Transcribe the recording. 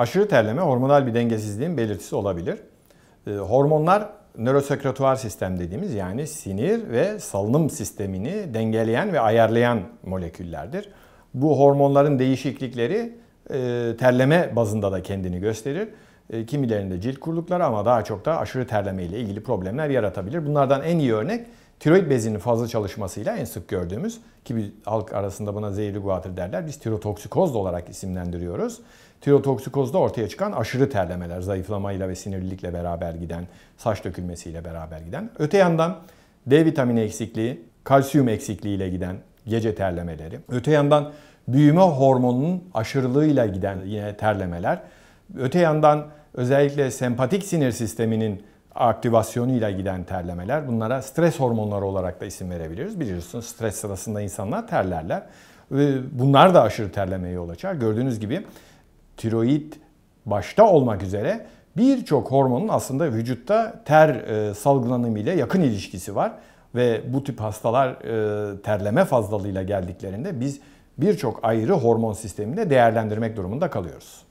Aşırı terleme hormonal bir dengesizliğin belirtisi olabilir. Ee, hormonlar nörosekretuar sistem dediğimiz yani sinir ve salınım sistemini dengeleyen ve ayarlayan moleküllerdir. Bu hormonların değişiklikleri e, terleme bazında da kendini gösterir. E, kimilerinde cilt kurulukları ama daha çok da aşırı terleme ile ilgili problemler yaratabilir. Bunlardan en iyi örnek tiroid bezinin fazla çalışmasıyla en sık gördüğümüz ki bir halk arasında buna zehirli guatr derler. Biz tirotoksikoz da olarak isimlendiriyoruz. Tirotoksikozda ortaya çıkan aşırı terlemeler, zayıflamayla ve sinirlilikle beraber giden, saç dökülmesiyle beraber giden. Öte yandan D vitamini eksikliği, kalsiyum eksikliğiyle giden gece terlemeleri. Öte yandan büyüme hormonunun aşırılığıyla giden yine terlemeler. Öte yandan özellikle sempatik sinir sisteminin aktivasyonuyla giden terlemeler. Bunlara stres hormonları olarak da isim verebiliriz. Biliyorsunuz stres sırasında insanlar terlerler. Bunlar da aşırı terlemeye yol açar. Gördüğünüz gibi tiroid başta olmak üzere birçok hormonun aslında vücutta ter e, salgılanımı ile yakın ilişkisi var. Ve bu tip hastalar e, terleme fazlalığıyla geldiklerinde biz birçok ayrı hormon sisteminde değerlendirmek durumunda kalıyoruz.